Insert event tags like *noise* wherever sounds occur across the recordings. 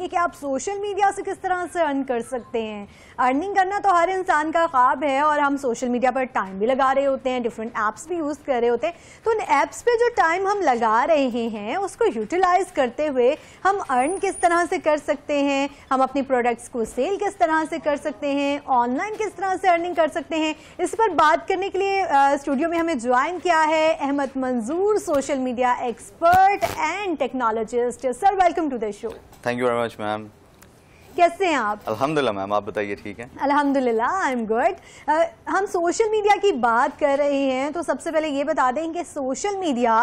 कि आप social media से किस तरह से अर्न कर सकते हैं अर्निंग करना तो हर इंसान का ख्वाब है और हम सोशल मीडिया पर टाइम भी लगा रहे होते हैं डिफरेंट एप्स भी यूज़ कर रहे होते हैं तो उन एप्स पे जो टाइम हम लगा रहे हैं उसको यूटिलाइज करते हुए हम अर्न किस तरह से कर सकते हैं हम अपने प्रोडक्ट्स को सेल किस तरह से कर सकते हैं ऑनलाइन किस तरह से अर्निंग कर सकते हैं इस पर बात करने के लिए स्टूडियो में हमें ज्वाइन किया है Ahmed Manzoor social media expert and technologist sir welcome to the show thank you much ma'am कैसे हैं आप अल्हम्दुलिल्लाह मैम आप बताइए ठीक है अल्हम्दुलिल्लाह आई एम गुड हम सोशल मीडिया की बात कर रहे हैं तो सबसे पहले ये बता दें कि सोशल मीडिया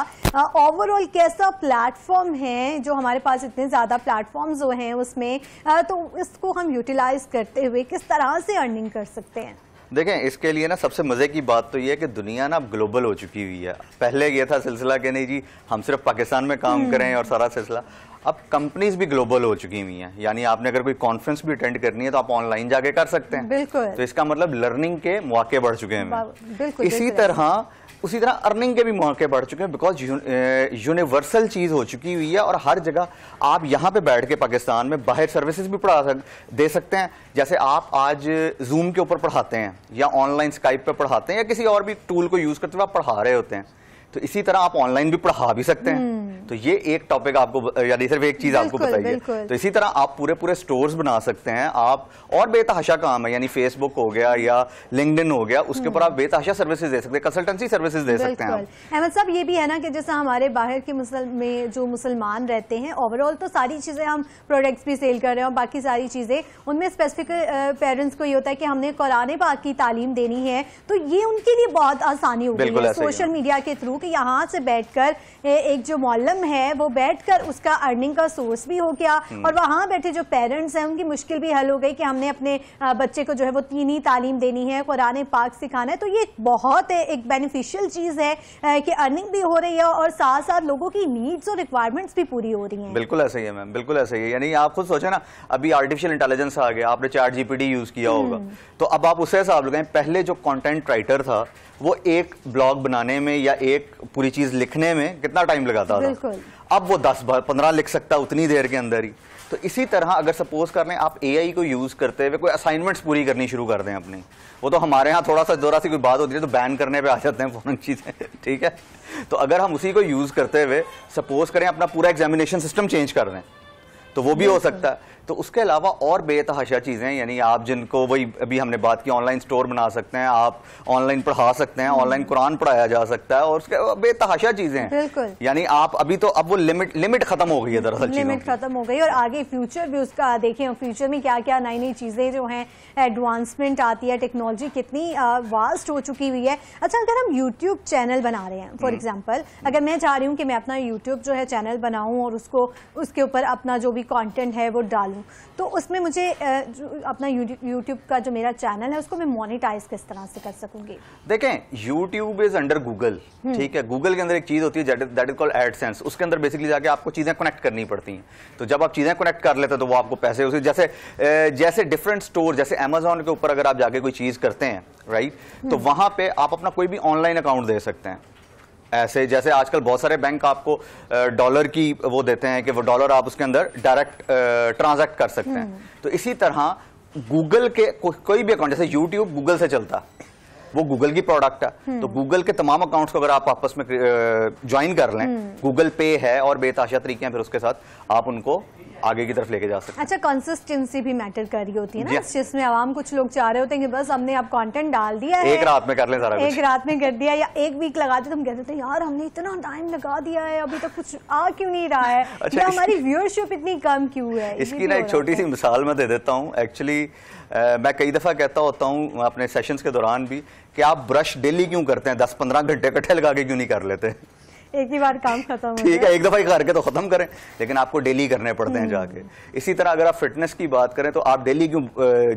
ओवरऑल uh, कैसा प्लेटफॉर्म है जो हमारे पास इतने ज़्यादा प्लेटफॉर्म जो हैं उसमें uh, तो इसको हम यूटिलाइज करते हुए किस तरह से अर्निंग कर सकते हैं देखें इसके लिए ना सबसे मज़े की बात तो ये है कि दुनिया ना अब ग्लोबल हो चुकी हुई है पहले ये था सिलसिला कि नहीं जी हम सिर्फ पाकिस्तान में काम हम्म। करें और सारा सिलसिला अब कंपनीज भी ग्लोबल हो चुकी हुई हैं यानी आपने अगर कोई कॉन्फ्रेंस भी अटेंड करनी है तो आप ऑनलाइन जाके कर सकते हैं बिल्कुल तो इसका मतलब लर्निंग के मौके बढ़ चुके हैं बिल्कुल इसी तरह उसी तरह अर्निंग के भी मौके बढ़ चुके हैं बिकॉज यूनिवर्सल चीज़ हो चुकी हुई है और हर जगह आप यहाँ पे बैठ के पाकिस्तान में बाहर सर्विसेज भी पढ़ा सक दे सकते हैं जैसे आप आज जूम के ऊपर पढ़ाते हैं या ऑनलाइन स्काइप पे पढ़ाते हैं या किसी और भी टूल को यूज़ करते हुए आप पढ़ा रहे होते हैं तो इसी तरह आप ऑनलाइन भी पढ़ा भी सकते हैं हम्म। तो ये एक टॉपिक आपको यानी सिर्फ एक चीज आपको बताइए तो इसी तरह आप पूरे पूरे स्टोर्स बना सकते हैं आप और बेतहाशा काम है यानी फेसबुक हो गया या लिंकडिन हो गया उसके ऊपर आप हम्म। बेतहाशा सर्विसेज दे सकते हैं कंसल्टेंसी सर्विसेज दे सकते हैं अहमद साहब ये भी है ना कि जैसे हमारे बाहर के में जो मुसलमान रहते हैं ओवरऑल तो सारी चीजें हम प्रोडक्ट्स भी सेल कर रहे हैं और बाकी सारी चीजें उनमें स्पेसिफिक पेरेंट्स को ये होता है कि हमने कुरान पाक की तालीम देनी है तो ये उनके लिए बहुत आसानी हो गई है सोशल मीडिया के थ्रू हूँ कि यहाँ से बैठकर एक जो मॉलम है वो बैठकर उसका अर्निंग का सोर्स भी हो गया हम्म। और वहाँ बैठे जो पेरेंट्स हैं उनकी मुश्किल भी हल हो गई कि हमने अपने बच्चे को जो है वो तीन ही तालीम देनी है कुरान पाक सिखाना है तो ये बहुत एक बेनिफिशियल चीज़ है कि अर्निंग भी हो रही है और साथ साथ लोगों की नीड्स और रिक्वायरमेंट्स भी पूरी हो रही हैं बिल्कुल ऐसा ही है मैम बिल्कुल ऐसा ही है यानी आप खुद सोचे ना अभी आर्टिफिशियल इंटेलिजेंस आ गया आपने चार जीपीडी यूज़ किया हम्म। होगा तो अब आप उसे हिसाब लगाएं पहले जो कॉन्टेंट राइटर था वो एक ब्लॉग बनाने में या एक पूरी चीज लिखने में कितना टाइम लगाता था अब वो दस पंद्रह लिख सकता उतनी देर के अंदर ही तो इसी तरह अगर सपोज कर लें आप ए को यूज़ करते हुए कोई असाइनमेंट्स पूरी करनी शुरू कर दें अपनी वो तो हमारे यहाँ थोड़ा सा जोरा सी कोई बात होती है तो बैन करने पे आ जाते हैं फ़ौरन चीज़ें *laughs* ठीक है तो अगर हम उसी को यूज़ करते हुए सपोज करें अपना पूरा एग्जामिनेशन सिस्टम चेंज कर दें तो वो भी हो सकता है तो उसके अलावा और बेतहाशा चीज़ें यानी आप जिनको वही अभी हमने बात की ऑनलाइन स्टोर बना सकते हैं आप ऑनलाइन पढ़ा सकते हैं ऑनलाइन हम्म। कुरान पढ़ाया जा सकता है और उसके बेतहाशा चीज़ें बिल्कुल यानी आप अभी तो अब वो लिमिट लिमिट खत्म हो गई है दरअसल लिमिट खत्म हो गई और आगे फ्यूचर भी उसका देखें फ्यूचर में क्या क्या नई नई चीज़ें जो हैं एडवांसमेंट आती है टेक्नोलॉजी कितनी वास्ट हो चुकी हुई है अच्छा अगर हम यूट्यूब चैनल बना रहे हैं फॉर एग्जाम्पल हम्म। अगर मैं चाह रही हूँ कि मैं अपना यूट्यूब जो है चैनल बनाऊँ और उसको उसके ऊपर अपना जो भी कॉन्टेंट है वो डालूँ हूँ तो उसमें मुझे अपना यूट्यूब का जो मेरा चैनल है उसको मैं मोनिटाइज किस तरह से कर सकूंगी देखें यूट्यूब इज अंडर गूगल ठीक है गूगल के अंदर एक चीज होती है दैट इज कॉल्ड एडसेंस उसके अंदर बेसिकली जाके आपको चीजें कनेक्ट करनी पड़ती हैं तो जब आप चीजें कनेक्ट कर लेते हैं तो वो आपको पैसे उसे जैसे जैसे डिफरेंट स्टोर जैसे अमेजोन के ऊपर अगर आप जाके कोई चीज करते हैं राइट तो हम्म। वहां पे आप अपना कोई भी ऑनलाइन अकाउंट दे सकते हैं ऐसे जैसे आजकल बहुत सारे बैंक आपको डॉलर की वो देते हैं कि वो डॉलर आप उसके अंदर डायरेक्ट ट्रांजैक्ट कर सकते हैं हम्म। तो इसी तरह गूगल के को, कोई भी अकाउंट जैसे यूट्यूब गूगल से चलता वो गूगल की प्रोडक्ट है हम्म। तो गूगल के तमाम अकाउंट्स को अगर आप आपस में ज्वाइन कर लें गूगल हम्म। पे है और बेताशा तरीके हैं फिर उसके साथ आप उनको आगे की तरफ लेके जा सकते हैं अच्छा कंसिस्टेंसी भी मैटर कर रही होती है ना जिसमें आवाम कुछ लोग चाह रहे होते हैं कि बस हमने आप कंटेंट डाल दिया है एक रात में कर ले सारा एक रात में कर दिया या एक वीक लगा दिया तो हम कहते थे यार हमने इतना टाइम लगा दिया है अभी तक तो कुछ आ क्यों नहीं रहा है अच्छा, हमारी व्यूअरशिप इतनी कम क्यों है इसकी ना एक छोटी सी मिसाल मैं दे देता हूँ एक्चुअली मैं कई दफ़ा कहता होता हूँ अपने सेशंस के दौरान भी कि आप ब्रश डेली क्यों करते हैं दस पंद्रह घंटे कट्ठे लगा के क्यों नहीं कर लेते एक ही बार काम खत्म ठीक है एक दफा ही करके तो खत्म करें लेकिन आपको डेली करने पड़ते हैं हम्म। जाके इसी तरह अगर आप फिटनेस की बात करें तो आप डेली क्यों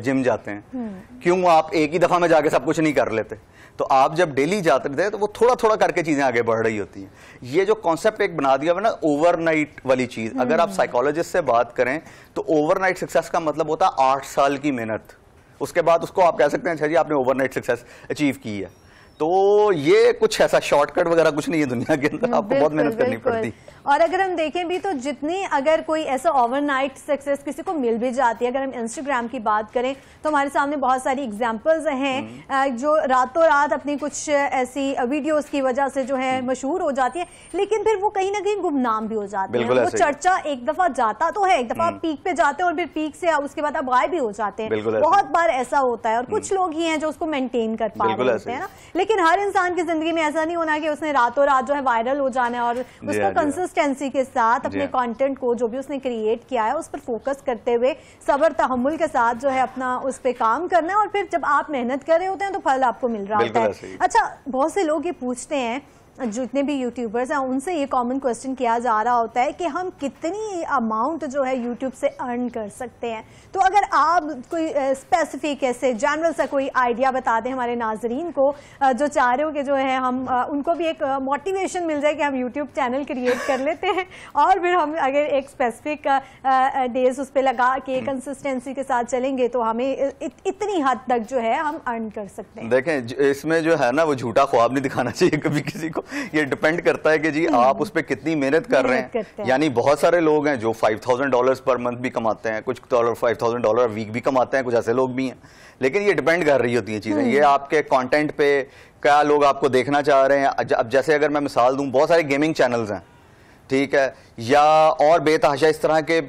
जिम जाते हैं हम्म। क्यों आप एक ही दफा में जाके सब कुछ नहीं कर लेते तो आप जब डेली जाते थे तो वो थोड़ा थोड़ा करके चीजें आगे बढ़ रही होती हैं ये जो कॉन्सेप्ट एक बना दिया ना ओवरनाइट वाली चीज हम्म। अगर आप साइकोलॉजिस्ट से बात करें तो ओवरनाइट सक्सेस का मतलब होता है आठ साल की मेहनत उसके बाद उसको आप कह सकते हैं अच्छा जी आपने ओवरनाइट सक्सेस अचीव की है तो ये कुछ ऐसा शॉर्टकट वगैरह कुछ नहीं है दुनिया के अंदर हाँ, आपको बहुत मेहनत करनी पड़ती और अगर हम देखें भी तो जितनी अगर कोई ऐसा ओवरनाइट सक्सेस किसी को मिल भी जाती है अगर हम इंस्टाग्राम की बात करें तो हमारे सामने बहुत सारी एग्जाम्पल्स हैं हम्म। जो रातों रात अपनी कुछ ऐसी वीडियोस की वजह से जो है हम्म। मशहूर हो जाती है लेकिन फिर वो कहीं ना कहीं गुमनाम भी हो जाते हैं वो चर्चा एक दफा जाता तो है एक दफा आप पीक हम्म। पे जाते हैं और फिर पीक से उसके बाद आप गायब भी हो जाते हैं बहुत बार ऐसा होता है और कुछ लोग ही है जो उसको मेंटेन कर पा रहे होते हैं ना लेकिन लेकिन हर इंसान की जिंदगी में ऐसा नहीं होना कि उसने रातों रात जो है वायरल हो जाना है और उसको कंसिस्टेंसी के साथ अपने कंटेंट को जो भी उसने क्रिएट किया है उस पर फोकस करते हुए सबर तहमुल के साथ जो है अपना उस पर काम करना है और फिर जब आप मेहनत कर रहे होते हैं तो फल आपको मिल रहा होता है अच्छा बहुत से लोग ये पूछते हैं जितने भी यूट्यूबर्स हैं उनसे ये कॉमन क्वेश्चन किया जा रहा होता है कि हम कितनी अमाउंट जो है यूट्यूब से अर्न कर सकते हैं तो अगर आप कोई स्पेसिफिक ऐसे जनरल सा कोई आइडिया बता दें हमारे नाजरीन को जो चाह रहे हो कि जो है हम उनको भी एक मोटिवेशन मिल जाए कि हम यूट्यूब चैनल क्रिएट कर लेते हैं *laughs* और फिर हम अगर एक स्पेसिफिक डेज उस पर लगा के कंसिस्टेंसी हम्म। के साथ चलेंगे तो हमें इत, इतनी हद तक जो है हम अर्न कर सकते हैं देखें इसमें जो है ना वो झूठा ख्वाब नहीं दिखाना चाहिए कभी किसी को ये डिपेंड करता है कि जी हम्म। आप उस पर कितनी मेहनत कर रहे हैं यानी बहुत सारे लोग हैं जो five thousand dollar per month भी कमाते हैं कुछ फाइव थाउजेंड डॉलर वीक भी कमाते हैं कुछ ऐसे लोग भी हैं लेकिन ये डिपेंड कर रही होती हैं चीज़ें ये हम्म। आपके कॉन्टेंट पे क्या लोग आपको देखना चाह रहे हैं अब जैसे अगर मैं मिसाल दूँ बहुत सारे गेमिंग चैनल्स हैं ठीक है या और बेतहाशा इस तरह के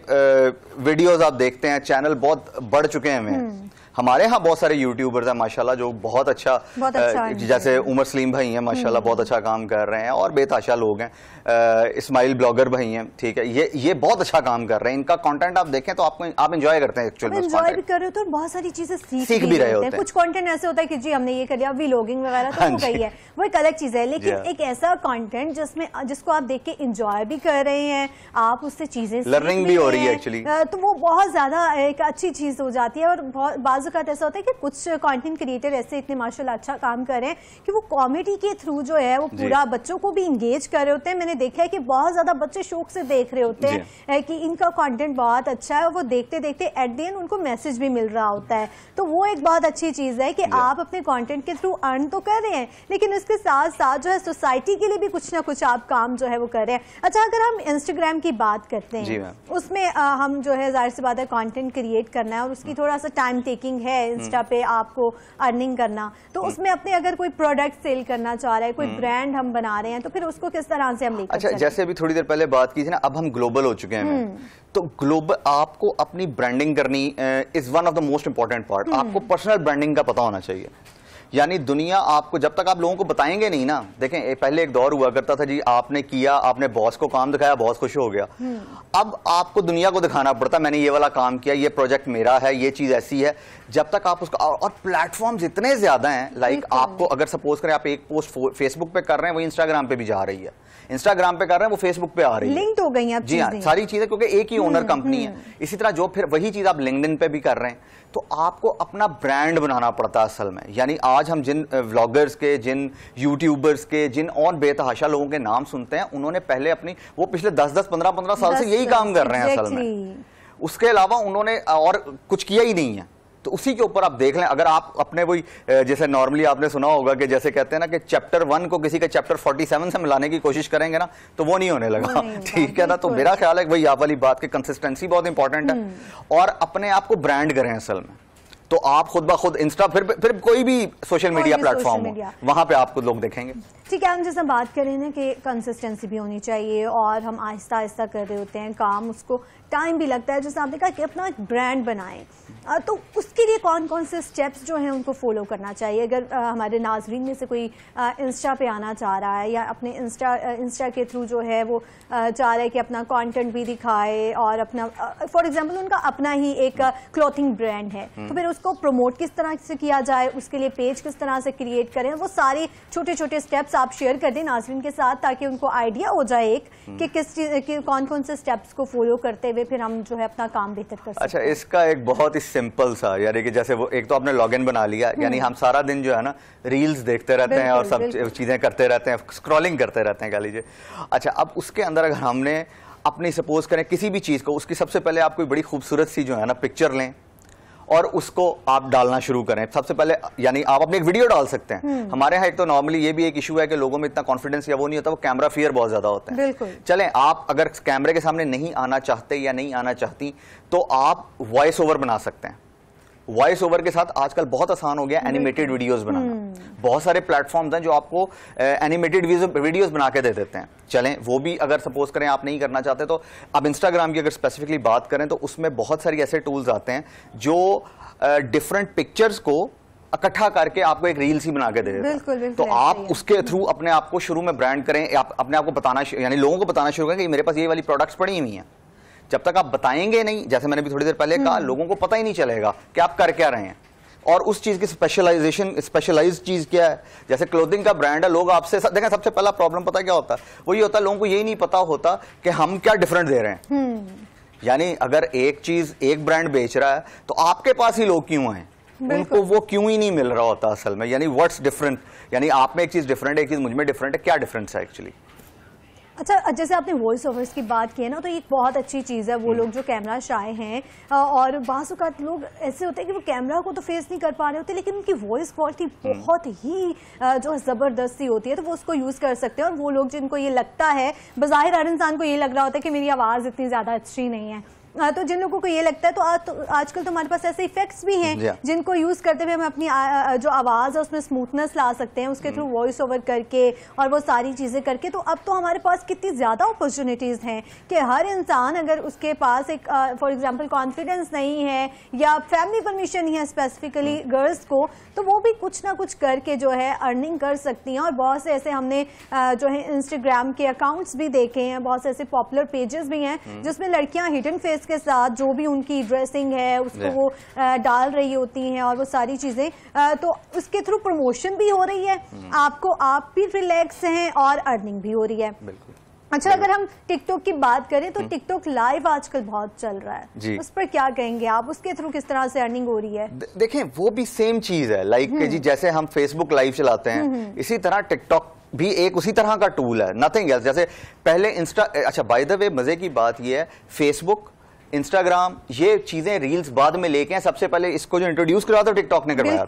वीडियोज आप देखते हैं चैनल बहुत बढ़ चुके हैं हम्म। हमारे यहाँ बहुत सारे यूट्यूबर्स हैं माशाल्लाह जो बहुत अच्छा, बहुत अच्छा जैसे उमर सलीम भाई हैं माशाल्लाह हम्म। बहुत अच्छा काम कर रहे हैं और बेताशा लोग हैं इस्माइल ब्लॉगर भाई हैं ठीक है ये ये बहुत अच्छा काम कर रहे हैं इनका कंटेंट आप देखें तो आपको आप इंजॉय करते हैं एक्चुअली एंजॉय भी कर रहे होते तो हैं बहुत सारी चीजें सीख, सीख भी रहे होते हैं कुछ कंटेंट ऐसे होता है कि जी हमने ये कर लिया व्लॉगिंग वगैरह तो हाँ हो गई है वो एक अलग चीज है लेकिन एक ऐसा कंटेंट जिसमें जिसको आप देख के इंजॉय भी कर रहे हैं आप उससे चीजें लर्निंग भी हो रही है एक्चुअली तो वो बहुत ज्यादा एक अच्छी चीज हो जाती है और बहुत बाज़ात तो ऐसा होता है कि कुछ कंटेंट क्रिएटर ऐसे इतने माशाल्लाह अच्छा काम कर रहे हैं कि वो कॉमेडी के थ्रू जो है वो पूरा बच्चों को भी इंगेज कर रहे होते हैं मैंने देखा है कि बहुत ज़्यादा बच्चे शौक से देख रहे होते हैं कि इनका कॉन्टेंट बहुत अच्छा है वो देखते देखते एट दी एंड उनको मैसेज भी मिल रहा होता है तो वो एक बहुत अच्छी चीज़ है कि आप अपने कॉन्टेंट के थ्रू अर्न तो कर रहे हैं लेकिन उसके साथ साथ जो है सोसाइटी के लिए भी कुछ ना कुछ आप काम जो है वो कर रहे हैं अच्छा अगर हम इंस्टाग्राम की बात करते हैं उसमें हम जो है जाहिर सी बात है कॉन्टेंट क्रिएट करना है और उसकी हम्म। थोड़ा सा टाइम टेकिंग अर्निंग है इंस्टा hmm. पे आपको अर्निंग करना तो hmm. उसमें अपने अगर कोई प्रोडक्ट सेल करना चाह रहा है कोई ब्रांड hmm. हम बना रहे हैं तो फिर उसको किस तरह से हम लेकर अच्छा जैसे अभी थोड़ी देर पहले बात की थी ना अब हम ग्लोबल हो चुके हैं तो ग्लोबल आपको अपनी ब्रांडिंग करनी is one of the most important part आपको पर्सनल ब्रांडिंग का पता होना चाहिए यानी दुनिया आपको जब तक आप लोगों को बताएंगे नहीं ना देखें पहले एक दौर हुआ करता था जी आपने किया आपने बॉस को काम दिखाया बॉस खुश हो गया हम्म। अब आपको दुनिया को दिखाना पड़ता मैंने ये वाला काम किया ये प्रोजेक्ट मेरा है ये चीज ऐसी है जब तक आप उसका और प्लेटफॉर्म इतने ज्यादा है लाइक आपको अगर सपोज करें आप एक पोस्ट फेसबुक पे कर रहे हैं वो इंस्टाग्राम पे भी जा रही है इंस्टाग्राम पे कर रहे हैं वो फेसबुक पे आ रही है लिंक हो गई जी हाँ सारी चीजें क्योंकि एक ही ओनर कंपनी हम्म, है हम्म। इसी तरह जो फिर वही चीज आप लिंक पे भी कर रहे हैं तो आपको अपना ब्रांड बनाना पड़ता है असल में यानी आज हम जिन व्लॉगर्स के जिन यूट्यूबर्स के जिन और बेतहाशा लोगों के नाम सुनते हैं उन्होंने पहले अपनी वो पिछले दस दस पंद्रह पंद्रह साल से यही काम कर रहे हैं असल में उसके अलावा उन्होंने और कुछ किया ही नहीं है तो उसी के ऊपर आप देख लें अगर आप अपने वही जैसे नॉर्मली आपने सुना होगा कि जैसे कहते हैं ना कि चैप्टर वन को किसी के चैप्टर फोर्टी सेवन से मिलाने की कोशिश करेंगे ना तो वो नहीं होने लगा *laughs* ठीक है ना तो मेरा ख्याल है भाई आप वाली बात की कंसिस्टेंसी बहुत इंपॉर्टेंट है हम्म। और अपने आप को ब्रांड करें असल में तो आप खुद ब खुद इंस्टा फिर फिर कोई भी सोशल मीडिया प्लेटफॉर्म हो वहां पे आपको लोग देखेंगे ठीक है हम जैसे बात करें ना कि कंसिस्टेंसी भी होनी चाहिए और हम आहिस्ता आहिस्ता कर रहे होते हैं काम उसको टाइम भी लगता है जैसे आपने कहा कि अपना एक ब्रांड बनाएं तो उसके लिए कौन कौन से स्टेप्स जो हैं उनको फॉलो करना चाहिए अगर हमारे नाजरीन में से कोई इंस्टा पे आना चाह रहा है या अपने इंस्टा इंस्टा के थ्रू जो है वो चाह रहा है कि अपना कॉन्टेंट भी दिखाए और अपना फॉर एग्जाम्पल उनका अपना ही एक क्लॉथिंग ब्रांड है हम्म। तो फिर उस उसको प्रमोट किस तरह से किया जाए उसके लिए पेज किस तरह से क्रिएट करें वो सारी छोटे छोटे स्टेप्स आप शेयर कर दें नाजरीन के साथ ताकि उनको आइडिया हो जाए एक हम्म। कि किस कि कौन कौन से स्टेप्स को फॉलो करते हुए फिर हम जो है अपना काम बेहतर कर अच्छा इसका एक बहुत ही सिंपल सा यानी कि जैसे वो एक तो आपने लॉग बना लिया हम्म। यानी हम सारा दिन जो है ना रील्स देखते रहते हैं और सब चीज़ें करते रहते हैं स्क्रॉलिंग करते रहते हैं कह लीजिए अच्छा अब उसके अंदर अगर हमने अपनी सपोज करें किसी भी चीज़ को उसकी सबसे पहले आप कोई बड़ी खूबसूरत सी जो है ना पिक्चर लें और उसको आप डालना शुरू करें सबसे पहले यानी आप अपने एक वीडियो डाल सकते हैं हम्म। हमारे यहाँ एक तो नॉर्मली ये भी एक इशू है कि लोगों में इतना कॉन्फिडेंस या वो नहीं होता वो कैमरा फियर बहुत ज्यादा होता है चलें आप अगर कैमरे के सामने नहीं आना चाहते या नहीं आना चाहती तो आप वॉइस ओवर बना सकते हैं वॉइस ओवर के साथ आजकल बहुत आसान हो गया एनिमेटेड वीडियोस बनाना हम्म। बहुत सारे प्लेटफॉर्म्स हैं जो आपको एनिमेटेड वीडियोस बना के दे देते हैं चलें वो भी अगर सपोज करें आप नहीं करना चाहते तो अब इंस्टाग्राम की अगर स्पेसिफिकली बात करें तो उसमें बहुत सारी ऐसे टूल्स आते हैं जो डिफरेंट uh, पिक्चर्स को इकट्ठा करके आपको एक रील सी बना के दे देते हैं तो आप उसके थ्रू अपने आप को शुरू में ब्रांड करें आप अपने आप को बताना यानी लोगों को बताना शुरू करें कि मेरे पास ये वाली प्रोडक्ट्स पड़ी हुई हैं जब तक आप बताएंगे नहीं जैसे मैंने भी थोड़ी देर पहले कहा हम्म। लोगों को पता ही नहीं चलेगा कि आप कर क्या रहे हैं और उस चीज़ की स्पेशलाइजेशन स्पेशलाइज चीज़ क्या है जैसे क्लोथिंग का ब्रांड है लोग आपसे देखें सबसे पहला प्रॉब्लम पता क्या होता है वो ये होता है लोगों को यही नहीं पता होता कि हम क्या डिफरेंट दे रहे हैं हम्म। यानी अगर एक चीज़ एक ब्रांड बेच रहा है तो आपके पास ही लोग क्यों हैं उनको वो क्यों ही नहीं मिल रहा होता असल में यानी व्हाट्स डिफरेंट यानी आप में एक चीज़ डिफरेंट है एक चीज़ मुझ में डिफरेंट है क्या डिफरेंस है एक्चुअली अच्छा जैसे आपने वॉइस ओवर्स की बात की है ना तो एक बहुत अच्छी चीज़ है वो हम्म। लोग जो कैमरा शाये हैं और बासुकात लोग ऐसे होते हैं कि वो कैमरा को तो फेस नहीं कर पा रहे होते लेकिन उनकी वॉइस क्वालिटी हम्म। बहुत ही जो ज़बरदस्ती होती है तो वो उसको यूज़ कर सकते हैं और वो लोग जिनको ये लगता है बाहिर हर इंसान को ये लग रहा होता है कि मेरी आवाज़ इतनी ज़्यादा अच्छी नहीं है हाँ, तो जिन लोगों को ये लगता है तो, तो आजकल तो हमारे पास ऐसे इफेक्ट्स भी हैं जिनको यूज करते हुए हम अपनी आ, जो आवाज है उसमें स्मूथनेस ला सकते हैं उसके थ्रू वॉइस ओवर करके और वो सारी चीजें करके तो अब तो हमारे पास कितनी ज्यादा अपॉर्चुनिटीज हैं कि हर इंसान अगर उसके पास एक फॉर एग्जाम्पल कॉन्फिडेंस नहीं है या फैमिली परमिशन नहीं है स्पेसिफिकली गर्ल्स mm. को तो वो भी कुछ ना कुछ करके जो है अर्निंग कर सकती हैं और बहुत से ऐसे हमने जो है इंस्टाग्राम के अकाउंट्स भी देखे हैं बहुत से ऐसे पॉपुलर पेजेस भी हैं mm. जिसमें लड़कियां हिडन फेस के साथ जो भी उनकी ड्रेसिंग है उसको वो डाल रही होती हैं और वो सारी चीज़ें तो उसके थ्रू प्रमोशन भी हो रही है hmm. आपको आप भी रिलैक्स हैं और अर्निंग भी हो रही है बिल्कुल अच्छा अगर हम टिकटॉक की बात करें तो टिकटॉक hmm. लाइव आजकल बहुत चल रहा है जी उस पर क्या कहेंगे आप उसके थ्रू किस तरह से अर्निंग हो रही है देखें वो भी सेम चीज है लाइक hmm. जी जैसे हम फेसबुक लाइव चलाते हैं इसी तरह टिकटॉक भी एक उसी तरह का टूल है नथिंग एल्स जैसे पहले इंस्टा अच्छा बाय द वे मजे की बात यह है फेसबुक इंस्टाग्राम ये चीजें रील्स बाद में लेके हैं सबसे पहले इसको जो इंट्रोड्यूस करवा था टिकटॉक ने करवाया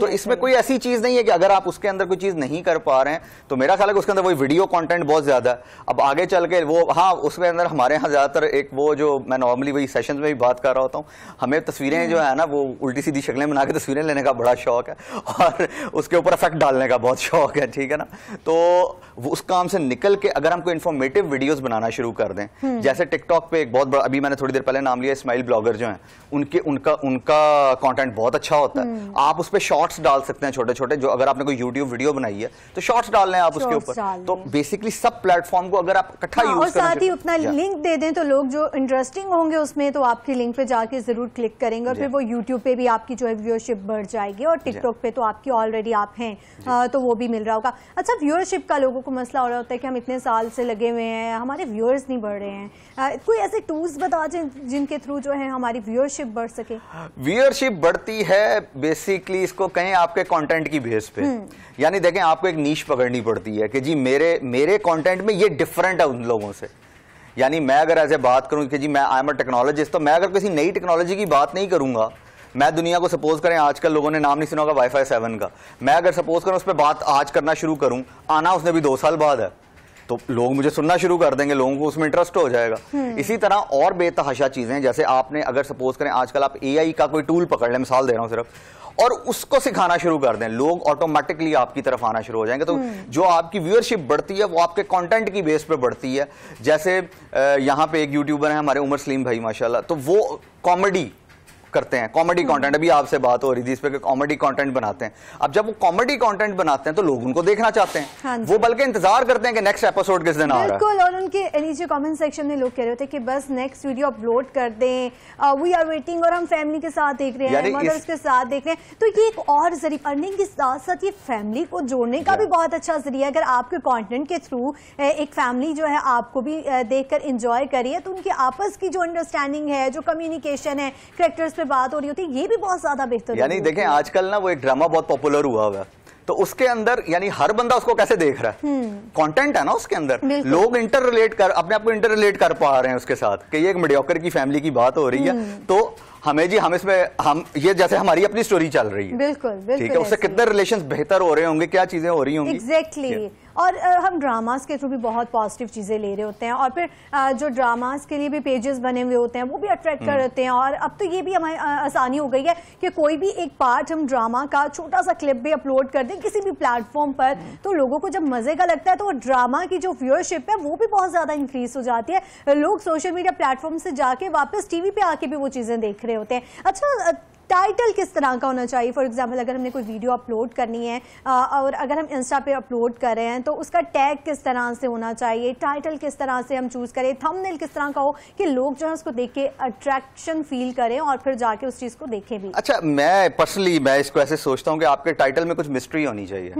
तो इसमें कोई ऐसी चीज नहीं है कि अगर आप उसके अंदर कोई चीज नहीं कर पा रहे हैं तो मेरा ख्याल है उसके अंदर वही वीडियो कॉन्टेंट बहुत ज्यादा है अब आगे चल के वो हाँ उसके अंदर हमारे यहाँ ज्यादातर एक वो जो मैं नॉर्मली वही सेशन में भी बात कर रहा होता हूँ हमें तस्वीरें जो है ना वो उल्टी सीधी शक्लें बना के तस्वीरें लेने का बड़ा शौक है और उसके ऊपर इफेक्ट डालने का बहुत शौक है ठीक है ना तो उस काम से निकल के अगर हम कोई इन्फॉर्मेटिव वीडियोज बनाना शुरू कर दें हम्म। जैसे टिकटॉक पे एक बहुत बड़ा अभी मैंने थोड़ी देर पहले नाम लिया इसमाइल ब्लॉगर जो हैं उनके उनका उनका कंटेंट बहुत अच्छा होता है हम्म। आप उस पर शॉर्ट्स डाल सकते हैं छोटे छोटे जो अगर आपने कोई यूट्यूब वीडियो बनाई है तो शॉर्ट्स डाल लें आप उसके ऊपर तो बेसिकली सब प्लेटफॉर्म को अगर आप इकट्ठा हाँ, यूज साथ ही उतना लिंक दे दें तो लोग जो इंटरेस्टिंग होंगे उसमें तो आपके लिंक पे जाके जरूर क्लिक करेंगे और फिर वो यूट्यूब पे भी आपकी जो है व्यूअरशिप बढ़ जाएगी और टिकटॉक पे तो आपकी ऑलरेडी आप हैं हाँ, तो वो भी मिल रहा होगा अच्छा व्यूअरशिप का लोगों को मसला हो रहा होता है कि हम इतने साल से लगे हुए हैं हमारे व्यूअर्स नहीं बढ़ रहे हैं हाँ, कोई ऐसे टूल्स बता दें जिनके थ्रू जो है हमारी व्यूअरशिप बढ़ सके व्यूअरशिप बढ़ती है बेसिकली इसको कहें आपके कंटेंट की बेस पे हम्म। यानी देखें आपको एक नीच पकड़नी पड़ती है कि जी मेरे मेरे कंटेंट में ये डिफरेंट है उन लोगों से यानी मैं अगर ऐसे बात करूं कि जी मैं आई एम अ टेक्नोलॉजिस्ट तो मैं अगर किसी नई टेक्नोलॉजी की बात नहीं करूंगा मैं दुनिया को सपोज करें आजकल लोगों ने नाम नहीं सुना होगा वाईफाई सेवन का मैं अगर सपोज करूं उस पर बात आज करना शुरू करूं आना उसने भी दो साल बाद है तो लोग मुझे सुनना शुरू कर देंगे लोगों को उसमें इंटरेस्ट हो जाएगा हम्म। इसी तरह और बेतहाशा चीज़ें जैसे आपने अगर सपोज करें आजकल आप ए का कोई टूल पकड़ लें मिसाल दे रहा हूँ सिर्फ और उसको सिखाना शुरू कर दें लोग ऑटोमेटिकली आपकी तरफ आना शुरू हो जाएंगे तो हम्म। जो आपकी व्यूअरशिप बढ़ती है वो आपके कंटेंट की बेस पे बढ़ती है जैसे यहाँ पे एक यूट्यूबर है हमारे उमर सलीम भाई माशाल्लाह तो वो कॉमेडी करते हैं कॉमेडी हम्म। कंटेंट अभी आपसे बात हो रही थी इस पर कॉमेडी कंटेंट बनाते हैं अब जब वो कॉमेडी कंटेंट बनाते हैं तो लोग उनको देखना चाहते हैं हाँ वो बल्कि इंतजार करते हैं कि नेक्स्ट एपिसोड किस दिन आ रहा है बिल्कुल और उनके नीचे कमेंट सेक्शन में लोग कह रहे थे कि बस नेक्स्ट वीडियो अपलोड कर दें वी आर वेटिंग और हम फैमिली के साथ देख रहे हैं मदर्स के साथ देख रहे हैं तो ये एक और जरिए अर्निंग के साथ साथ ये फैमिली को जोड़ने का भी बहुत अच्छा जरिया अगर आपके कॉन्टेंट के थ्रू uh, एक फैमिली जो है आपको भी uh, देख कर इंजॉय करिए तो उनकी आपस की जो अंडरस्टैंडिंग है जो कम्युनिकेशन है करेक्टर्स पे बात हो रही होती है ये भी बहुत ज्यादा बेहतर यानी देखें आजकल ना वो एक ड्रामा बहुत पॉपुलर हुआ हुआ तो उसके अंदर यानी हर बंदा उसको कैसे देख रहा है कंटेंट हम्म। है ना उसके अंदर लोग इंटर रिलेट कर अपने आप को इंटर रिलेट कर पा रहे हैं उसके साथ कि ये एक मीडियोकर की फैमिली की बात हो रही है हम्म। तो हमें जी हम इसमें हम ये जैसे हमारी अपनी स्टोरी चल रही है बिल्कुल बिल्कुल ठीक है उससे कितने रिलेशन बेहतर हो रहे होंगे क्या चीजें हो रही होंगी एग्जैक्टली exactly. और हम ड्रामास के थ्रू भी बहुत पॉजिटिव चीज़ें ले रहे होते हैं और फिर जो ड्रामास के लिए भी पेजेस बने हुए होते हैं वो भी अट्रैक्ट कर हम्म। होते हैं और अब तो ये भी हमारी आसानी हो गई है कि कोई भी एक पार्ट हम ड्रामा का छोटा सा क्लिप भी अपलोड कर दें किसी भी प्लेटफॉर्म पर हम्म। तो लोगों को जब मज़े का लगता है तो वो ड्रामा की जो व्यूअरशिप है वो भी बहुत ज़्यादा इंक्रीज हो जाती है लोग सोशल मीडिया प्लेटफॉर्म से जाके वापस टीवी पे आके भी वो चीज़ें देख रहे होते हैं अच्छा टाइटल किस तरह का होना चाहिए फॉर एग्जाम्पल अगर हमने कोई वीडियो अपलोड करनी है और अगर हम इंस्टा पे अपलोड कर रहे हैं तो उसका टैग किस तरह से होना चाहिए टाइटल किस तरह से हम चूज़ करें थंबनेल किस तरह का हो कि लोग जो है उसको देख के अट्रैक्शन फील करें और फिर जाके उस चीज़ को देखें भी अच्छा मैं पर्सनली मैं इसको ऐसे सोचता हूँ कि आपके टाइटल में कुछ मिस्ट्री होनी चाहिए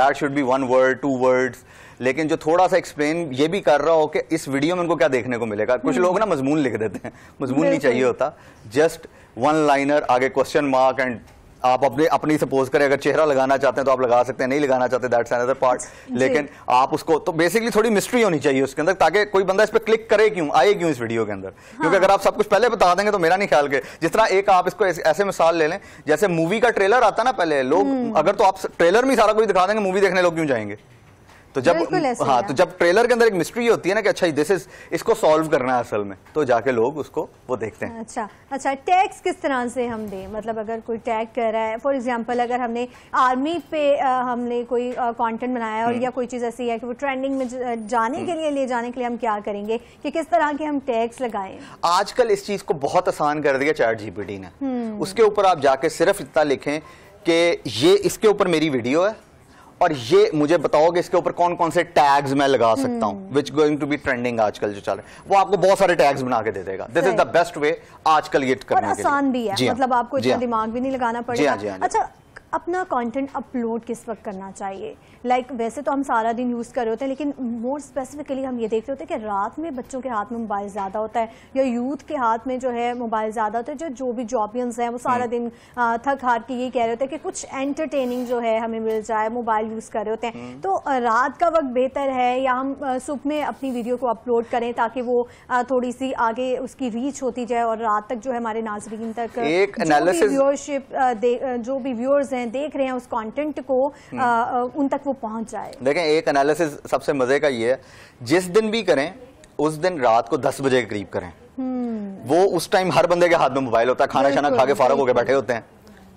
that should be one word two words लेकिन जो थोड़ा सा एक्सप्लेन ये भी कर रहा हो कि इस वीडियो में उनको क्या देखने को मिलेगा कुछ हम्म। लोग ना मजमून लिख देते हैं मजमून नहीं चाहिए होता जस्ट वन लाइनर आगे क्वेश्चन मार्क एंड आप अपने अपनी सपोज करें अगर चेहरा लगाना चाहते हैं तो आप लगा सकते हैं नहीं लगाना चाहते दैट्स अनदर पार्ट लेकिन आप उसको तो बेसिकली थोड़ी मिस्ट्री होनी चाहिए उसके अंदर ताकि कोई बंदा इस पर क्लिक करे क्यों आए क्यों इस वीडियो के अंदर हाँ। क्योंकि अगर आप सब कुछ पहले बता देंगे तो मेरा नहीं ख्याल के जिस तरह एक आप इसको ऐसे मिसाल ले लें जैसे मूवी का ट्रेलर आता ना पहले लोग हम्म। अगर तो आप ट्रेलर में सारा कुछ दिखा देंगे मूवी देखने लोग क्यों जाएंगे तो जब हाँ तो जब ट्रेलर के अंदर एक मिस्ट्री होती है ना कि अच्छा दिस इज इसको सॉल्व करना है असल में तो जाके लोग उसको वो देखते हैं अच्छा अच्छा टैक्स किस तरह से हम दें मतलब अगर कोई टैग कर रहा है फॉर एग्जांपल अगर हमने आर्मी पे आ, हमने कोई कंटेंट बनाया और हम्म। या कोई चीज ऐसी है कि वो ट्रेंडिंग में जाने हम्म। के लिए ले जाने के लिए हम क्या करेंगे कि किस तरह के हम टैक्स लगाए आजकल इस चीज को बहुत आसान कर दिया चैट जीपीटी ने हम्म। उसके ऊपर आप जाके सिर्फ इतना लिखें कि ये इसके ऊपर मेरी वीडियो है और ये मुझे बताओगे इसके ऊपर कौन कौन से टैग्स मैं लगा सकता हूँ which going to be trending आजकल जो चल रहा है वो आपको बहुत सारे टैग्स बना के दे देगा this is the best way आजकल ये करना आसान भी है हाँ। मतलब आपको इतना हाँ। दिमाग भी नहीं लगाना हाँ, पड़ेगा अच्छा अपना कंटेंट अपलोड किस वक्त करना चाहिए लाइक like, वैसे तो हम सारा दिन यूज़ कर रहे होते हैं लेकिन मोर स्पेसिफिकली हम ये देख रहे होते हैं कि रात में बच्चों के हाथ में मोबाइल ज़्यादा होता है या यूथ के हाथ में जो है मोबाइल ज़्यादा होता है जो जो भी जॉबियंस हैं वो सारा हम्म। दिन थक हार के ये कह रहे होते हैं कि कुछ एंटरटेनिंग जो है हमें मिल जाए मोबाइल यूज़ कर रहे होते हैं हम्म। तो रात का वक्त बेहतर है या हम सुबह में अपनी वीडियो को अपलोड करें ताकि वो थोड़ी सी आगे उसकी रीच होती जाए और रात तक जो है हमारे नाजरीन तक जो भी व्यूअरशिप जो भी व्यूअर्स हैं हैं देख रहे हैं उस कंटेंट को हम्म। आ, उन तक वो पहुंच जाए देखें एक एनालिसिस सबसे मजे का ये है जिस दिन भी करें उस दिन रात को दस बजे के करीब करें हम्म। वो उस टाइम हर बंदे के हाथ में मोबाइल होता है खाना शाना खा के फारग होकर बैठे होते हैं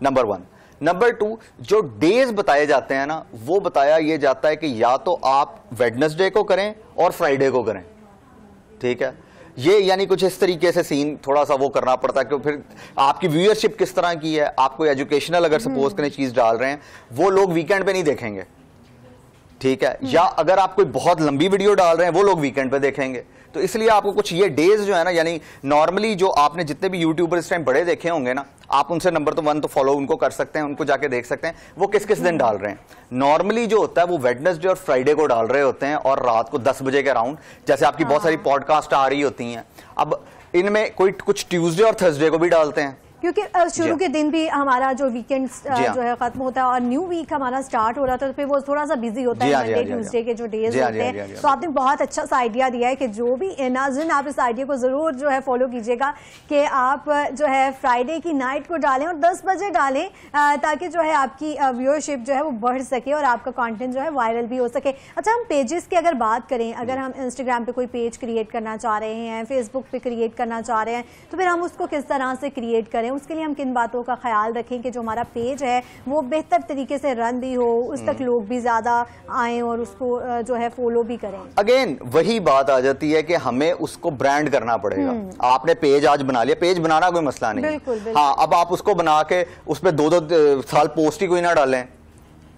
नंबर वन नंबर टू जो डेज बताए जाते हैं ना वो बताया ये जाता है कि या तो आप वेडनेसडे को करें और फ्राइडे को करें ठीक है ये यानी कुछ इस तरीके से सीन थोड़ा सा वो करना पड़ता है कि फिर आपकी व्यूअरशिप किस तरह की है आप कोई एजुकेशनल अगर सपोज हम्म। करें चीज़ डाल रहे हैं वो लोग वीकेंड पे नहीं देखेंगे ठीक है हम्म। या अगर आप कोई बहुत लंबी वीडियो डाल रहे हैं वो लोग वीकेंड पे देखेंगे तो इसलिए आपको कुछ ये डेज जो है ना यानी नॉर्मली जो आपने जितने भी यूट्यूबर इस टाइम बड़े देखे होंगे ना आप उनसे नंबर तो वन तो फॉलो उनको कर सकते हैं उनको जाके देख सकते हैं वो किस किस दिन डाल रहे हैं नॉर्मली जो होता है वो वेडनेसडे और फ्राइडे को डाल रहे होते हैं और रात को दस बजे के अराउंड जैसे आपकी बहुत सारी पॉडकास्ट हाँ। आ रही होती हैं अब इनमें कोई कुछ ट्यूसडे और थर्सडे को भी डालते हैं क्योंकि शुरू हाँ। के दिन भी हमारा जो वीकेंड हाँ। जो है खत्म होता है और न्यू वीक हमारा स्टार्ट हो रहा था तो फिर वो थोड़ा सा बिजी होता है मंडे हाँ, ट्यूजडे के जो डेज होते हैं तो आपने बहुत अच्छा सा आइडिया दिया है कि जो भी नाजन आप इस आइडिया को जरूर जो है फॉलो कीजिएगा कि आप जो है फ्राइडे की नाइट को डालें और दस बजे डालें ताकि जो है आपकी व्यूअरशिप जो है वो बढ़ सके और आपका कॉन्टेंट जो है वायरल भी हो सके अच्छा हम पेजेस की अगर बात करें अगर हम इंस्टाग्राम पे कोई पेज क्रिएट करना चाह रहे हैं फेसबुक पे क्रिएट करना चाह रहे हैं तो फिर हम उसको किस तरह से क्रिएट करें उसके लिए हम किन बातों का ख्याल रखें कि जो हमारा पेज है वो बेहतर तरीके से रन भी हो उस तक हम्म। लोग भी ज़्यादा आए और उसको जो है फॉलो भी करें अगेन वही बात आ जाती है कि हमें उसको ब्रांड करना पड़ेगा हम्म। आपने पेज आज बना लिया पेज बनाना कोई मसला नहीं बिल्कुल, बिल्कुल। हाँ अब आप उसको बना के उस पर दो दो साल पोस्ट ही कोई ना डालें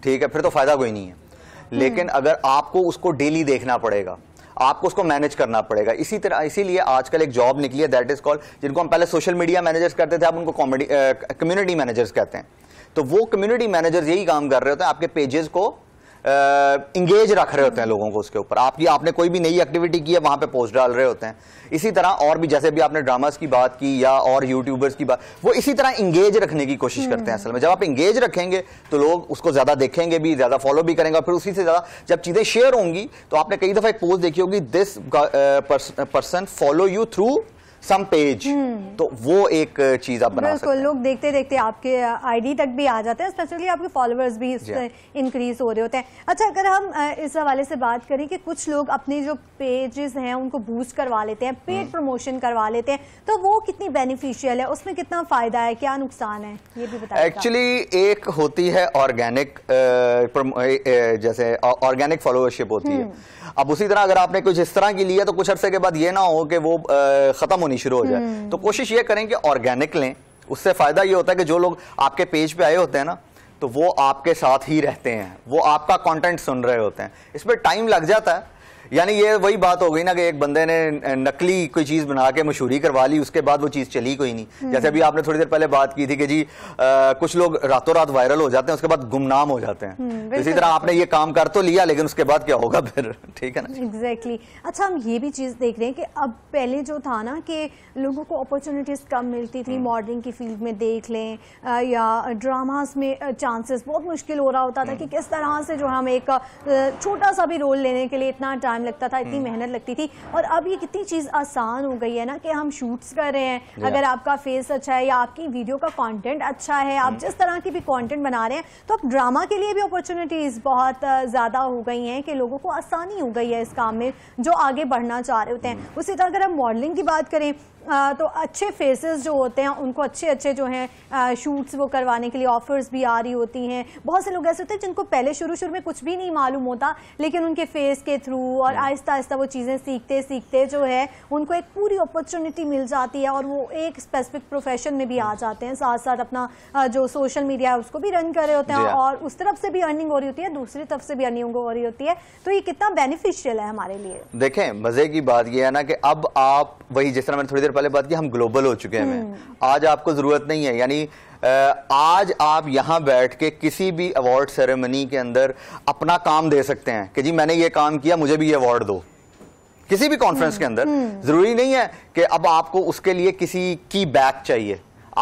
ठीक है फिर तो फायदा कोई नहीं है हम्म। लेकिन अगर आपको उसको डेली देखना पड़ेगा आपको उसको मैनेज करना पड़ेगा इसी तरह इसीलिए आजकल एक जॉब निकली है दैट इज कॉल्ड जिनको हम पहले सोशल मीडिया मैनेजर्स करते थे अब उनको कॉमेडी कम्युनिटी मैनेजर्स कहते हैं तो वो कम्युनिटी मैनेजर्स यही काम कर रहे होते हैं आपके पेजेस को इंगेज रख रहे होते हैं लोगों को उसके ऊपर आपकी आपने कोई भी नई एक्टिविटी की है वहाँ पे पोस्ट डाल रहे होते हैं इसी तरह और भी जैसे भी आपने ड्रामास की बात की या और यूट्यूबर्स की बात वो इसी तरह इंगेज रखने की कोशिश हम्म। करते हैं असल में जब आप इंगेज रखेंगे तो लोग उसको ज़्यादा देखेंगे भी ज़्यादा फॉलो भी करेंगे और फिर उसी से ज़्यादा जब चीज़ें शेयर होंगी तो आपने कई दफ़ा एक पोस्ट देखी होगी this person follow you through some hmm. Page तो वो एक चीज आप बना सकते हैं लोग देखते देखते आपके आईडी तक भी आ जाते हैं स्पेशली आपके फॉलोअर्स भी इंक्रीज हो रहे होते हैं अच्छा अगर हम इस हवाले से बात करें कि कुछ लोग अपने जो पेजेस हैं उनको बूस्ट करवा लेते हैं पेड प्रमोशन हम्म। करवा लेते हैं तो वो कितनी बेनिफिशियल है उसमें कितना फायदा है क्या नुकसान है ये भी बताया एक्चुअली एक होती है ऑर्गेनिक जैसे ऑर्गेनिक फॉलोअरशिप होती है हम्म। अब उसी तरह अगर आपने कुछ इस तरह की ली है तो कुछ अरसे के बाद ये ना हो कि वो खत्म होनी बननी शुरू हो जाए हम्म। तो कोशिश ये करें कि ऑर्गेनिक लें उससे फ़ायदा ये होता है कि जो लोग आपके पेज पे आए होते हैं ना तो वो आपके साथ ही रहते हैं वो आपका कंटेंट सुन रहे होते हैं इसमें टाइम लग जाता है यानी ये वही बात हो गई ना कि एक बंदे ने नकली कोई चीज बना के मशहूरी करवा ली उसके बाद वो चीज चली कोई नहीं हम्म। जैसे अभी आपने थोड़ी देर पहले बात की थी कि जी आ, कुछ लोग रातों रात वायरल हो जाते हैं उसके बाद गुमनाम हो जाते हैं हम्म, तो इसी तरह आपने ये काम कर तो लिया लेकिन उसके बाद क्या होगा फिर *laughs* ठीक है ना एग्जैक्टली अच्छा हम ये भी चीज देख रहे हैं कि अब पहले जो था ना कि लोगों को अपॉर्चुनिटीज कम मिलती थी मॉडलिंग हम्म। की फील्ड में देख लें या ड्रामास में चांसेस बहुत मुश्किल हो रहा होता था कि किस तरह से जो हम एक छोटा सा भी रोल लेने के लिए इतना टाइम टाइम लगता था इतनी हम्म। मेहनत लगती थी और अब ये कितनी चीज़ आसान हो गई है ना कि हम शूट्स कर रहे हैं अगर आपका फेस अच्छा है या आपकी वीडियो का कॉन्टेंट अच्छा है आप हम्म। जिस तरह की भी कॉन्टेंट बना रहे हैं तो अब ड्रामा के लिए भी अपॉर्चुनिटीज़ बहुत ज़्यादा हो गई हैं कि लोगों को आसानी हो गई है इस काम में जो आगे बढ़ना चाह रहे होते हैं हम्म। उसी तरह अगर हम मॉडलिंग की बात करें तो अच्छे फेसेस जो होते हैं उनको अच्छे अच्छे जो हैं शूट्स वो करवाने के लिए ऑफर्स भी आ रही होती हैं बहुत से लोग ऐसे होते हैं जिनको पहले शुरू शुरू में कुछ भी नहीं मालूम होता लेकिन उनके फेस के थ्रू और आहिस्ता आहिस्ता वो चीज़ें सीखते सीखते जो है उनको एक पूरी अपॉर्चुनिटी मिल जाती है और वो एक स्पेसिफिक प्रोफेशन में भी आ hmm. जाते हैं साथ साथ अपना जो सोशल मीडिया है उसको भी रन कर रहे होते हैं और उस तरफ से भी अर्निंग हो रही होती है दूसरी तरफ से भी अर्निंग हो रही होती है तो ये कितना बेनिफिशियल है हमारे लिए देखें मजे की बात यह है ना कि अब आप वही जिस तरह मैंने थोड़ी देर पहले बात की हम ग्लोबल हो चुके हैं हम्म। आज आपको जरूरत नहीं है यानी आज आप यहाँ बैठ के किसी भी अवार्ड सेरेमनी के अंदर अपना काम दे सकते हैं कि जी मैंने ये काम किया मुझे भी ये अवार्ड दो किसी भी कॉन्फ्रेंस हम्म, के अंदर हम्म। जरूरी नहीं है कि अब आपको उसके लिए किसी की बैक चाहिए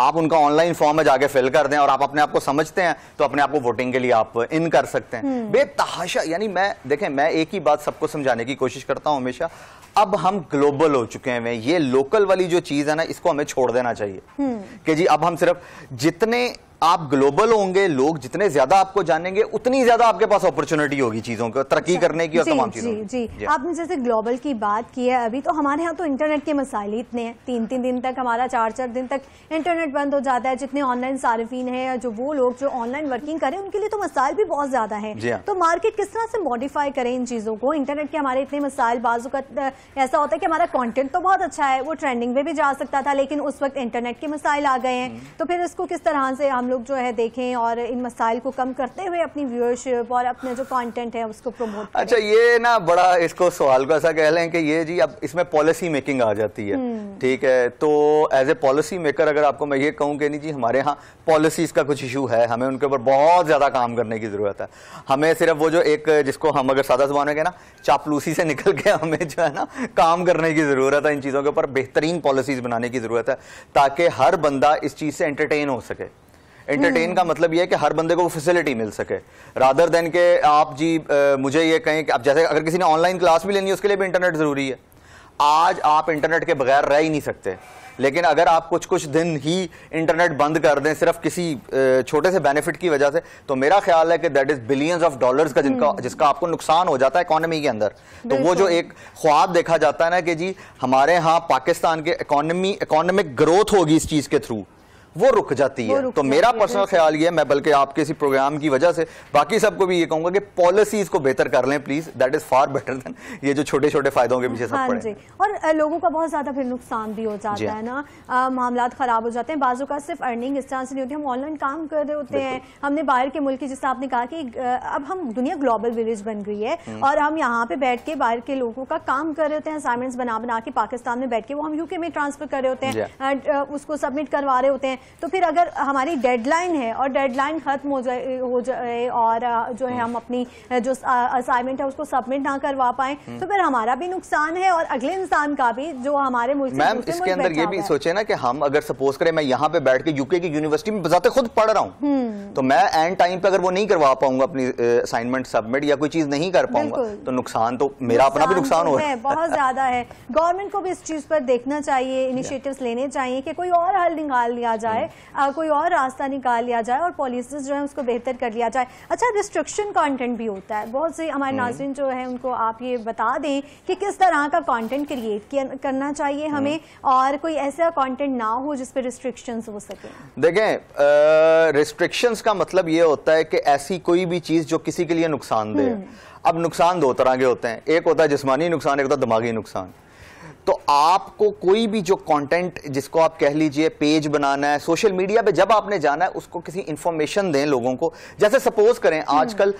आप उनका ऑनलाइन फॉर्म में जाके फिल कर दें और आप अपने आप को समझते हैं तो अपने आप को वोटिंग के लिए आप इन कर सकते हैं बेतहाशा यानी मैं देखें मैं एक ही बात सबको समझाने की कोशिश करता हूं हमेशा अब हम ग्लोबल हो चुके हैं ये लोकल वाली जो चीज है ना इसको हमें छोड़ देना चाहिए हम्म। कि जी अब हम सिर्फ जितने आप ग्लोबल होंगे लोग जितने ज्यादा आपको जानेंगे उतनी ज्यादा आपके पास अपॉर्चुनिटी होगी चीजों को तरक्की अच्छा, करने की और तमाम चीजों जी, जी जी आपने जैसे ग्लोबल की बात की है अभी तो हमारे यहाँ तो इंटरनेट के मसाइल इतने हैं तीन तीन दिन तक हमारा चार चार दिन तक इंटरनेट बंद हो जाता है जितने ऑनलाइन सार्फिन है जो वो लोग जो ऑनलाइन वर्किंग करें उनके लिए तो मसाइल भी बहुत ज्यादा है हाँ। तो मार्केट किस तरह से मॉडिफाई करें इन चीजों को इंटरनेट के हमारे इतने मसाइल बाजू का ऐसा होता है कि हमारा कॉन्टेंट तो बहुत अच्छा है वो ट्रेंडिंग में भी जा सकता था लेकिन उस वक्त इंटरनेट के मसाइल आ गए हैं हम्म। तो फिर इसको किस तरह से हम हम लोग जो है देखें और इन मसाइल को कम करते हुए अपनी व्यूअरशिप और अपने जो कंटेंट है उसको प्रमोट अच्छा ये ना बड़ा इसको सवाल का ऐसा कह लें कि ये जी अब इसमें पॉलिसी मेकिंग आ जाती है हम्म। ठीक है तो एज ए पॉलिसी मेकर अगर आपको मैं ये कहूँ कि नहीं जी हमारे यहाँ पॉलिसीज का कुछ इशू है हमें उनके ऊपर बहुत ज़्यादा काम करने की ज़रूरत है हमें सिर्फ वो जो एक जिसको हम अगर सादा जबान में ना चापलूसी से निकल के हमें जो है ना काम करने की ज़रूरत है इन चीज़ों के ऊपर बेहतरीन पॉलिसीज़ बनाने की ज़रूरत है ताकि हर बंदा इस चीज़ से एंटरटेन हो सके एंटरटेन हम्म। का मतलब ये है कि हर बंदे को वो फैसिलिटी मिल सके रादर देन के आप जी आ, मुझे ये कहें कि आप जैसे अगर किसी ने ऑनलाइन क्लास भी लेनी है उसके लिए भी इंटरनेट ज़रूरी है आज आप इंटरनेट के बगैर रह ही नहीं सकते लेकिन अगर आप कुछ कुछ दिन ही इंटरनेट बंद कर दें सिर्फ किसी छोटे से बेनिफिट की वजह से तो मेरा ख्याल है कि that is billions of dollars का जिनका हम्म। जिसका आपको नुकसान हो जाता है इकोनॉमी के अंदर तो वो जो एक ख्वाब देखा जाता है ना कि जी हमारे यहाँ पाकिस्तान के इकोनॉमी इकोनॉमिक ग्रोथ होगी इस चीज़ के थ्रू वो रुक जाती है रुक तो मेरा पर्सनल ख्याल ये है मैं बल्कि आपके इसी प्रोग्राम की वजह से बाकी सबको भी ये कहूंगा कि पॉलिसीज को बेहतर कर लें please that is far better than ये जो छोटे छोटे फायदों के पीछे हाँ और लोगों का बहुत ज्यादा फिर नुकसान भी हो जाता है ना मामला खराब हो जाते हैं बाजू का सिर्फ अर्निंग इस तरह से नहीं होती हम ऑनलाइन काम कर रहे होते हैं हमने बाहर के मुल्क जिससे आपने कहा कि अब हम दुनिया ग्लोबल विलेज बन गई है हम्म। और हम यहाँ पे बैठ के बाहर के लोगों का काम कर रहे होते हैं असाइनमेंट्स बना बना के पाकिस्तान में बैठ के वो हम यूके में ट्रांसफर कर रहे होते हैं उसको सबमिट करवा रहे होते हैं तो फिर अगर हमारी डेडलाइन है और डेडलाइन खत्म हो जाए हो जाए और जो है हाँ। हम अपनी जो असाइनमेंट है उसको सबमिट ना करवा पाए हम्म। तो फिर हमारा भी नुकसान है और अगले इंसान का भी जो हमारे मुल्क मैम इसके अंदर ये भी सोचे ना कि हम अगर सपोज करें मैं यहाँ पे बैठ के यूके की यूनिवर्सिटी में बजाते खुद पढ़ रहा हूँ हम्म। तो मैं एंड टाइम पे अगर वो नहीं करवा पाऊंगा अपनी असाइनमेंट सबमिट या कोई चीज नहीं कर पाऊंगा तो नुकसान तो मेरा अपना भी नुकसान हो तो रहा है बहुत ज्यादा है गवर्नमेंट को भी इस चीज पर देखना चाहिए इनिशियेटिव लेने चाहिए कि कोई और हल निकाल लिया जाए जाए आ, हम्म। कोई और रास्ता निकाल लिया जाए और पॉलिसीज जो है उसको बेहतर कर लिया जाए अच्छा रिस्ट्रिक्शन कॉन्टेंट भी होता है बहुत से हमारे हम्म। नाजरन जो है उनको आप ये बता दें कि किस तरह का कॉन्टेंट क्रिएट करना चाहिए हमें हम्म। और कोई ऐसा कॉन्टेंट ना हो जिसपे रिस्ट्रिक्शन हो सके देखें रिस्ट्रिक्शन का मतलब ये होता है कि ऐसी कोई भी चीज़ जो किसी के लिए नुकसान दे अब नुकसान दो तरह के होते हैं एक होता है जिसमानी नुकसान एक होता है दिमागी नुकसान तो आपको कोई भी जो कंटेंट जिसको आप कह लीजिए पेज बनाना है सोशल मीडिया पे जब आपने जाना है उसको किसी इंफॉर्मेशन दें लोगों को जैसे सपोज करें हम्म। आजकल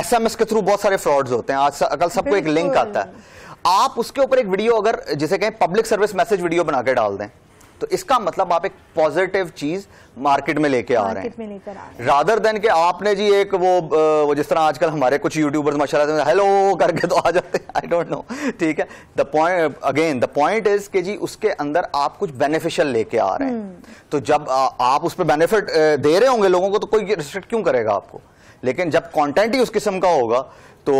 एस एम एस के थ्रू बहुत सारे फ्रॉड्स होते हैं आज कल सबको एक लिंक आता है आप उसके ऊपर एक वीडियो अगर जिसे कहें पब्लिक सर्विस मैसेज वीडियो बना के डाल दें तो इसका मतलब आप एक पॉजिटिव चीज मार्केट में लेके आ रहे हैं रादर देन के आपने जी एक वो वो जिस तरह आजकल हमारे कुछ यूट्यूबर्स माशाल्लाह हेलो करके तो आ जाते हैं आई डोंट नो ठीक है the point again the point is के जी उसके अंदर आप कुछ बेनिफिशियल लेके आ रहे हैं हम्म। तो जब आ, आप उस पर बेनिफिट दे रहे होंगे लोगों को तो कोई रिस्ट्रिक्ट क्यों करेगा आपको लेकिन जब कंटेंट ही उस किस्म का होगा तो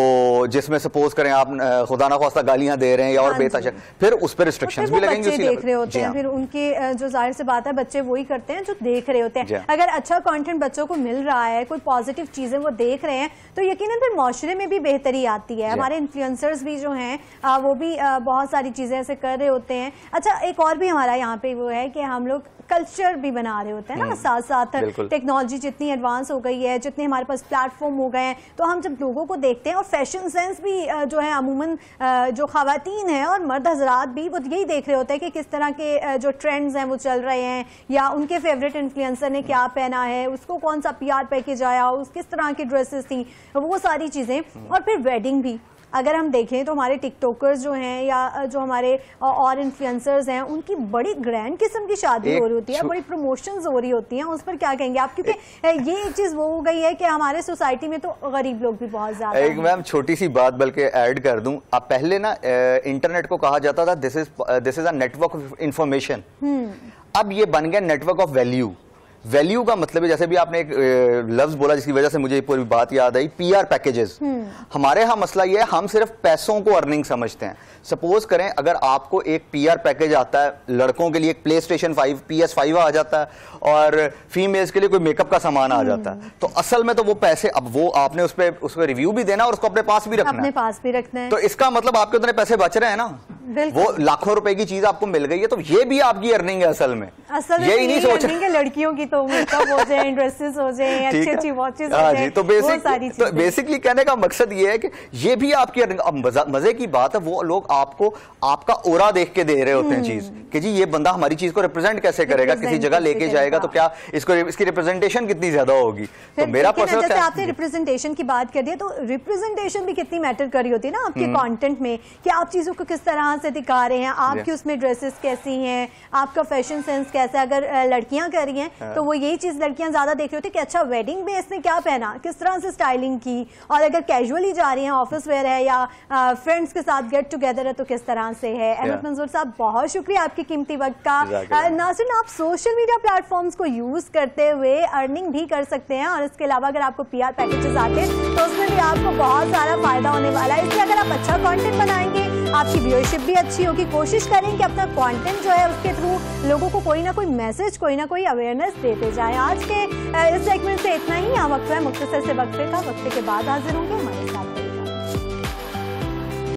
जिसमें सपोज करें आप खुदा ना खास्ता गालियां दे रहे हैं या और हाँ बेतशक फिर उस पर तो रिस्ट्रिक्शन भी लगेंगे उसी देख रहे होते हैं हाँ। फिर उनके जो जाहिर से बात है बच्चे वही करते हैं जो देख रहे होते हैं हाँ। अगर अच्छा कंटेंट बच्चों को मिल रहा है कोई पॉजिटिव चीजें वो देख रहे हैं तो यकीन फिर माशरे में भी बेहतरी आती है हमारे इन्फ्लुएंसर्स भी जो है वो भी बहुत सारी चीजें ऐसे कर रहे होते हैं अच्छा एक और भी हमारा यहाँ पे वो है कि हम लोग कल्चर भी बना रहे होते हैं ना साथ साथ टेक्नोलॉजी जितनी एडवांस हो गई है जितने हमारे पास प्लेटफॉर्म हो गए हैं तो हम जब लोगों को देखते हैं और फैशन सेंस भी जो है अमूमन जो खातन हैं और मर्द हजरात भी वो यही देख रहे होते हैं कि किस तरह के जो ट्रेंड्स हैं वो चल रहे हैं या उनके फेवरेट इन्फ्लुएंसर ने क्या पहना है उसको कौन सा पी आर पैकेज आया उस किस तरह की ड्रेसेस थी वो सारी चीज़ें हम्म। और फिर वेडिंग भी अगर हम देखें तो हमारे टिकटॉकर्स जो हैं या जो हमारे और इन्फ्लुएंसर्स हैं उनकी बड़ी ग्रैंड किस्म की शादी हो रही होती है बड़ी प्रमोशन हो रही होती है उस पर क्या कहेंगे आप क्योंकि ये एक चीज वो हो गई है कि हमारे सोसाइटी में तो गरीब लोग भी बहुत ज्यादा एक मैम छोटी सी बात बल्कि ऐड कर दूं आप पहले ना इंटरनेट को कहा जाता था this is this is a network of information अब ये बन गया नेटवर्क ऑफ वैल्यू वैल्यू का मतलब है जैसे भी आपने एक लफ्ज बोला जिसकी वजह से मुझे पूरी बात याद आई पीआर पैकेजेस हम्म। हमारे यहाँ मसला यह है हम सिर्फ पैसों को अर्निंग समझते हैं सपोज करें अगर आपको एक पीआर पैकेज आता है लड़कों के लिए एक PlayStation five P S five आ जाता है और फीमेल्स के लिए कोई मेकअप का सामान आ जाता है हम्म। तो असल में तो वो पैसे अब वो आपने उस पर उस पर रिव्यू भी देना और उसको अपने पास भी रखना अपने पास भी रखना है तो इसका मतलब आपके उतने पैसे बच रहे हैं ना वो लाखों रुपए की चीज आपको मिल गई है तो ये भी आपकी अर्निंग है असल में असल यही नहीं सोच रही लड़कियों की तो। तो मेकअप हो जाए ड्रेसेस *laughs* हो जाए अच्छी अच्छी वॉचेस हो हाँ जाए तो बेसिक तो बेसिकली कहने का मकसद ये है कि ये भी आपकी मजे की बात है वो लोग आपको आपका ओरा देख के दे रहे होते हैं चीज हम्म। कि जी ये बंदा हमारी चीज को रिप्रेजेंट कैसे करेगा किसी जगह लेके जाएगा तो क्या इसको इसकी रिप्रेजेंटेशन कितनी ज्यादा होगी तो मेरा पर्सनल जैसे आपने रिप्रेजेंटेशन की बात कर दी तो रिप्रेजेंटेशन भी कितनी मैटर कर रही होती है ना आपके कंटेंट हम्म। में कि आप चीजों को किस तरह से दिखा रहे हैं आपकी उसमें ड्रेसेस कैसी है आपका फैशन सेंस कैसा है अगर लड़कियां कर रही है हाँ। तो वो यही चीज लड़कियां ज्यादा देख रही होती कि अच्छा वेडिंग में इसने क्या पहना किस तरह से स्टाइलिंग की और अगर कैजुअली जा रही हैं ऑफिस वेयर है या फ्रेंड्स के साथ गेट टुगेदर है तो किस तरह से है अहमद मंजूर साहब बहुत शुक्रिया आपके कीमती वक्त का नासिन आप सोशल मीडिया प्लेटफॉर्म्स को यूज करते हुए अर्निंग भी कर सकते हैं और इसके अलावा अगर आपको पी आर पैकेजेस आते हैं तो उसमें भी आपको बहुत सारा फायदा होने वाला है इसलिए अगर आप अच्छा कॉन्टेंट बनाएंगे आपकी व्यूअरशिप भी अच्छी होगी कोशिश करें कि अपना कॉन्टेंट जो है उसके थ्रू लोगों को कोई ना कोई मैसेज कोई ना कोई अवेयरनेस दे देते जाएं आज के इस सेगमेंट से इतना ही यहाँ वक्त है मुख्तर से वक्त का वक्त के बाद हाजिर होंगे हमारे साथ